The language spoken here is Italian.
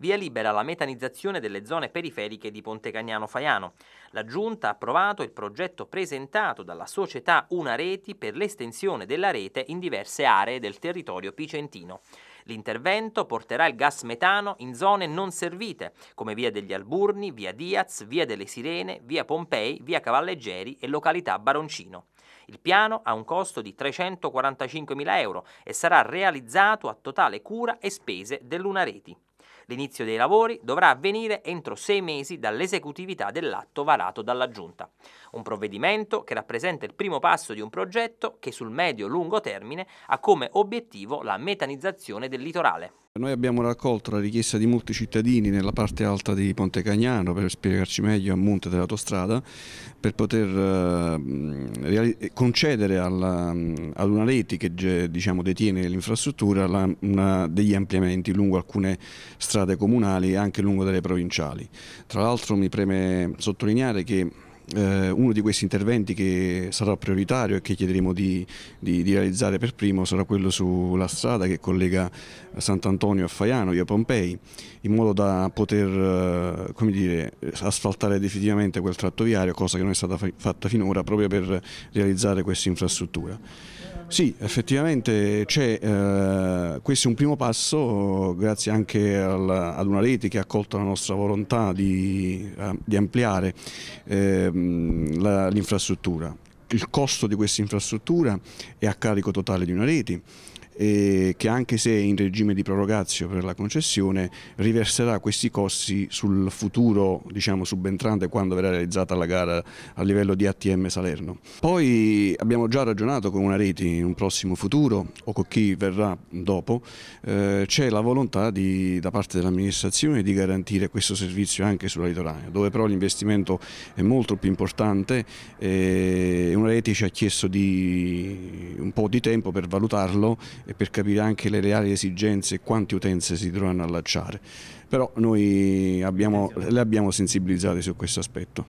Via libera la metanizzazione delle zone periferiche di Pontecagnano Faiano. La Giunta ha approvato il progetto presentato dalla società Una Reti per l'estensione della rete in diverse aree del territorio picentino. L'intervento porterà il gas metano in zone non servite, come via degli Alburni, via Diaz, via delle Sirene, via Pompei, via Cavalleggeri e località Baroncino. Il piano ha un costo di 345.000 euro e sarà realizzato a totale cura e spese dell'Una Reti. L'inizio dei lavori dovrà avvenire entro sei mesi dall'esecutività dell'atto varato dalla Giunta. Un provvedimento che rappresenta il primo passo di un progetto che sul medio-lungo termine ha come obiettivo la metanizzazione del litorale. Noi abbiamo raccolto la richiesta di molti cittadini nella parte alta di Ponte Cagnano, per spiegarci meglio, a monte dell'autostrada, per poter eh, concedere alla, ad una rete che diciamo, detiene l'infrastruttura degli ampliamenti lungo alcune strade strade comunali e anche lungo delle provinciali. Tra l'altro mi preme sottolineare che eh, uno di questi interventi che sarà prioritario e che chiederemo di, di, di, realizzare per primo sarà quello sulla strada che collega Sant'Antonio a Faiano, via Pompei, in modo da poter eh, dire, asfaltare definitivamente quel tratto viario, cosa che non è stata fatta finora proprio per realizzare questa infrastruttura. Sì, effettivamente eh, questo è un primo passo grazie anche al, ad una rete che ha accolto la nostra volontà di, eh, di ampliare eh, l'infrastruttura. Il costo di questa infrastruttura è a carico totale di una rete eh, che anche se in regime di prorogazio per la concessione riverserà questi costi sul futuro diciamo, subentrante quando verrà realizzata la gara a livello di ATM Salerno. Poi abbiamo già ragionato con una rete in un prossimo futuro o con chi verrà dopo, eh, c'è la volontà di, da parte dell'amministrazione di garantire questo servizio anche sulla litoranea, dove però l'investimento è molto più importante eh, e una rete ci ha chiesto di, un po' di tempo per valutarlo e per capire anche le reali esigenze e quante utenze si trovano a allacciare. Però noi abbiamo, le abbiamo sensibilizzate su questo aspetto.